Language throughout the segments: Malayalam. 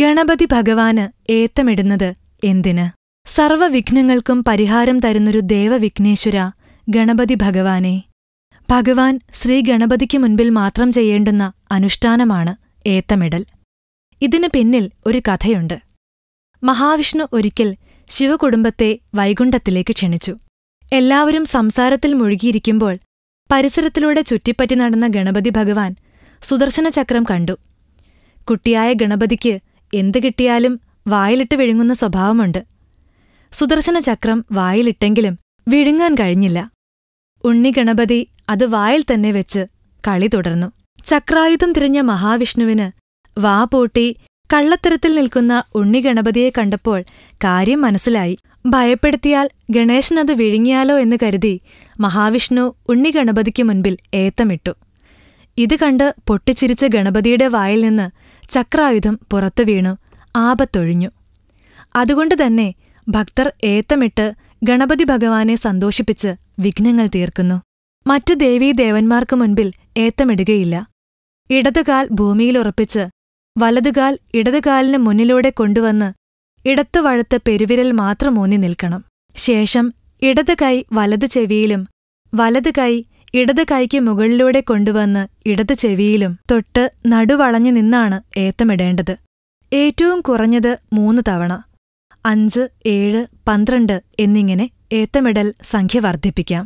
ഗണപതി ഭഗവാന് ഏത്തമിടുന്നത് എന്തിന് സർവവിഘ്നങ്ങൾക്കും പരിഹാരം തരുന്നൊരു ദേവവിഘ്നേശ്വര ഗണപതി ഭഗവാനെ ഭഗവാൻ ശ്രീ ഗണപതിക്ക് മുൻപിൽ മാത്രം ചെയ്യേണ്ടുന്ന അനുഷ്ഠാനമാണ് ഏത്തമിടൽ ഇതിനു പിന്നിൽ ഒരു കഥയുണ്ട് മഹാവിഷ്ണു ഒരിക്കൽ ശിവകുടുംബത്തെ വൈകുണ്ഠത്തിലേക്ക് ക്ഷണിച്ചു എല്ലാവരും സംസാരത്തിൽ മുഴുകിയിരിക്കുമ്പോൾ പരിസരത്തിലൂടെ ചുറ്റിപ്പറ്റി നടന്ന ഗണപതി ഭഗവാൻ സുദർശനചക്രം കണ്ടു കുട്ടിയായ ഗണപതിക്ക് എന്ത് കിട്ടിയാലും വായിലിട്ട് വിഴുങ്ങുന്ന സ്വഭാവമുണ്ട് സുദർശന ചക്രം വായിലിട്ടെങ്കിലും വിഴുങ്ങാൻ കഴിഞ്ഞില്ല ഉണ്ണി ഗണപതി അത് വായിൽ തന്നെ വെച്ച് കളി തുടർന്നു ചക്രായുധം തിരിഞ്ഞ മഹാവിഷ്ണുവിന് വാ പൂട്ടി കള്ളത്തരത്തിൽ നിൽക്കുന്ന ഉണ്ണി ഗണപതിയെ കണ്ടപ്പോൾ കാര്യം മനസ്സിലായി ഭയപ്പെടുത്തിയാൽ ഗണേശനത് വിഴുങ്ങിയാലോ എന്ന് കരുതി മഹാവിഷ്ണു ഉണ്ണി ഗണപതിക്ക് മുൻപിൽ ഏത്തമിട്ടു ഇത് കണ്ട് പൊട്ടിച്ചിരിച്ച ഗണപതിയുടെ വായിൽ നിന്ന് ചക്രായുധം പുറത്തു വീണു ആപത്തൊഴിഞ്ഞു അതുകൊണ്ട് തന്നെ ഭക്തർ ഏത്തമിട്ട് ഗണപതി ഭഗവാനെ സന്തോഷിപ്പിച്ച് വിഘ്നങ്ങൾ തീർക്കുന്നു മറ്റു ദേവീദേവന്മാർക്കു മുൻപിൽ ഏത്തമിടുകയില്ല ഇടതുകാൽ ഭൂമിയിലുറപ്പിച്ച് വലതുകാൽ ഇടതുകാലിന് മുന്നിലൂടെ കൊണ്ടുവന്ന് ഇടത്തു വഴുത്ത് പെരുവിരൽ മാത്രം ഊന്നി നിൽക്കണം ശേഷം ഇടത് കൈ വലത് ചെവിയിലും വലത് കൈ ഇടത് കൈക്ക് മുകളിലൂടെ കൊണ്ടുവന്ന് ഇടത് ചെവിയിലും തൊട്ട് നടുവളഞ്ഞു നിന്നാണ് ഏത്തമിടേണ്ടത് ഏറ്റവും കുറഞ്ഞത് മൂന്ന് തവണ അഞ്ച് ഏഴ് പന്ത്രണ്ട് എന്നിങ്ങനെ ഏത്തമിടൽ സംഖ്യ വർദ്ധിപ്പിക്കാം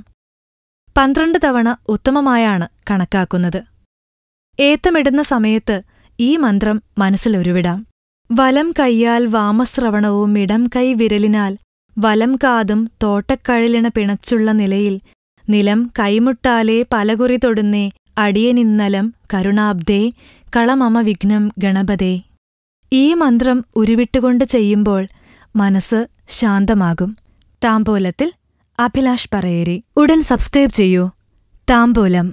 പന്ത്രണ്ട് തവണ ഉത്തമമായാണ് കണക്കാക്കുന്നത് ഏത്തമിടുന്ന സമയത്ത് ഈ മന്ത്രം മനസ്സിലൊരുവിടാം വലം കൈയാൽ വാമശ്രവണവും ഇടം കൈ വിരലിനാൽ വലം കാതും തോട്ടക്കഴലിണ പിണച്ചുള്ള നിലയിൽ നിലം കൈമുട്ടാലേ പലകുറി തൊടുന്നേ അടിയനിന്നലം കരുണാബ്ദേ കളമമ വിഘ്നം ഗണപതേ ഈ മന്ത്രം ഉരുവിട്ടുകൊണ്ട് ചെയ്യുമ്പോൾ മനസ്സ് ശാന്തമാകും താമ്പോലത്തിൽ അഭിലാഷ് പറയേരി ഉടൻ സബ്സ്ക്രൈബ് ചെയ്യൂ താമ്പോലം